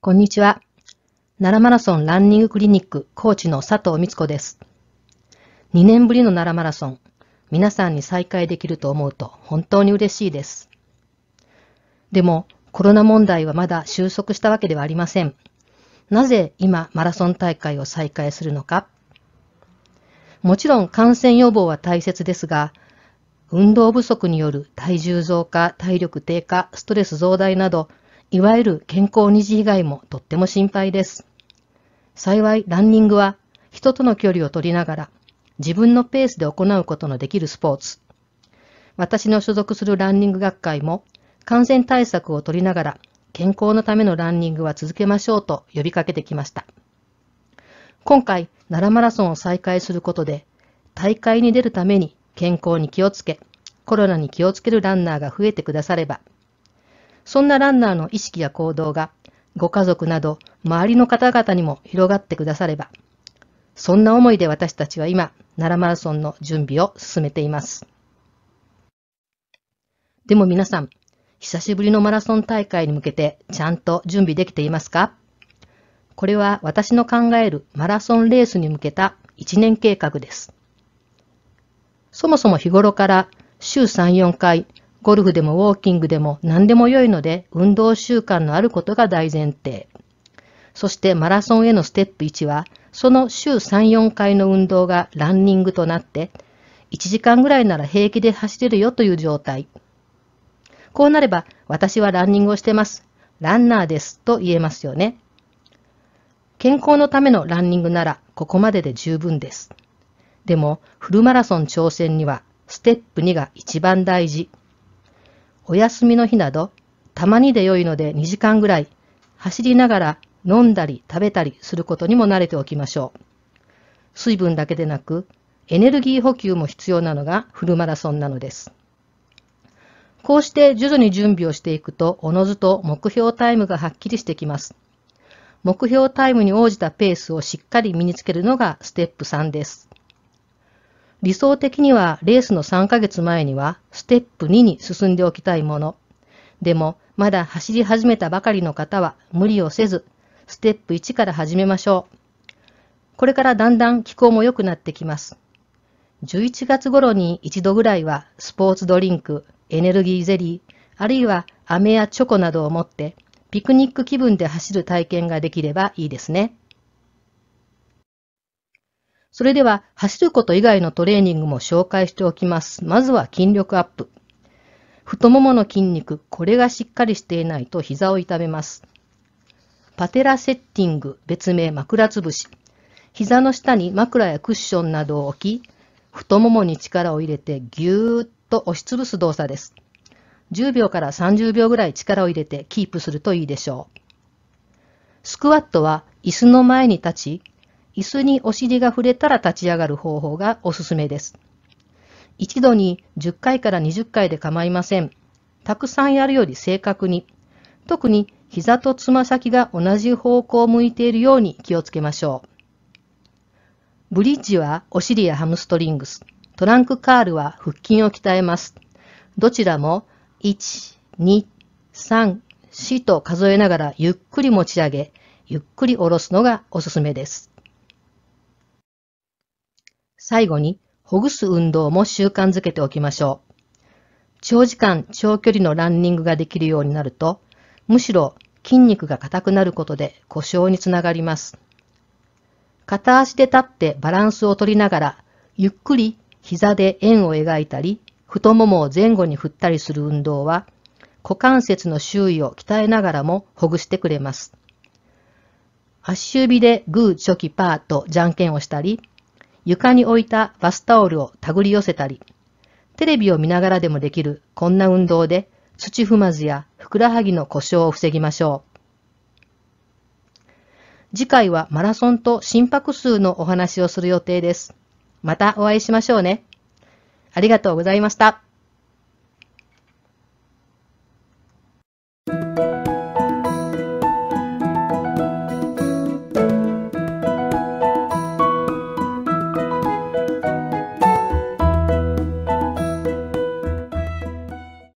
こんにちは。奈良マラソンランニングクリニックコーチの佐藤光子です。2年ぶりの奈良マラソン、皆さんに再会できると思うと本当に嬉しいです。でも、コロナ問題はまだ収束したわけではありません。なぜ今マラソン大会を再開するのか。もちろん感染予防は大切ですが、運動不足による体重増加、体力低下、ストレス増大など、いわゆる健康二次被害もとっても心配です。幸いランニングは人との距離を取りながら自分のペースで行うことのできるスポーツ。私の所属するランニング学会も感染対策を取りながら健康のためのランニングは続けましょうと呼びかけてきました。今回、奈良マラソンを再開することで、大会に出るために健康に気をつけ、コロナに気をつけるランナーが増えてくだされば、そんなランナーの意識や行動が、ご家族など周りの方々にも広がってくだされば、そんな思いで私たちは今、奈良マラソンの準備を進めています。でも皆さん、久しぶりのマラソン大会に向けてちゃんと準備できていますかこれは私の考えるマラソンレースに向けた1年計画です。そもそも日頃から週3、4回、ゴルフでもウォーキングでも何でも良いので運動習慣のあることが大前提。そしてマラソンへのステップ1は、その週3、4回の運動がランニングとなって、1時間ぐらいなら平気で走れるよという状態。こうなれば、私はランニングをしてます。ランナーです。と言えますよね。健康のためのランニングなら、ここまでで十分です。でも、フルマラソン挑戦には、ステップ2が一番大事。お休みの日など、たまにで良いので2時間ぐらい、走りながら飲んだり食べたりすることにも慣れておきましょう。水分だけでなく、エネルギー補給も必要なのがフルマラソンなのです。こうして徐々に準備をしていくと、おのずと目標タイムがはっきりしてきます。目標タイムに応じたペースをしっかり身につけるのがステップ3です。理想的にはレースの3ヶ月前にはステップ2に進んでおきたいもの。でも、まだ走り始めたばかりの方は無理をせず、ステップ1から始めましょう。これからだんだん気候も良くなってきます。11月頃に一度ぐらいはスポーツドリンク、エネルギーゼリー、あるいは飴やチョコなどを持って、ピクニック気分で走る体験ができればいいですね。それでは、走ること以外のトレーニングも紹介しておきます。まずは筋力アップ。太ももの筋肉、これがしっかりしていないと膝を痛めます。パテラセッティング、別名枕つぶし。膝の下に枕やクッションなどを置き、太ももに力を入れてぎゅーっと押しつぶす動作です。10秒から30秒ぐらい力を入れてキープするといいでしょう。スクワットは椅子の前に立ち、椅子にお尻が触れたら立ち上がる方法がおすすめです。一度に10回から20回で構いません。たくさんやるより正確に、特に膝とつま先が同じ方向を向いているように気をつけましょう。ブリッジはお尻やハムストリングス。トランクカールは腹筋を鍛えます。どちらも1、2、3、4と数えながらゆっくり持ち上げ、ゆっくり下ろすのがおすすめです。最後に、ほぐす運動も習慣づけておきましょう。長時間、長距離のランニングができるようになると、むしろ筋肉が硬くなることで故障につながります。片足で立ってバランスを取りながら、ゆっくり膝で円を描いたり、太ももを前後に振ったりする運動は、股関節の周囲を鍛えながらもほぐしてくれます。足指でグー、チョキ、パーとじゃんけんをしたり、床に置いたバスタオルを手繰り寄せたり、テレビを見ながらでもできるこんな運動で土踏まずやふくらはぎの故障を防ぎましょう。次回はマラソンと心拍数のお話をする予定です。またお会いしましょうね。ありがとうございました。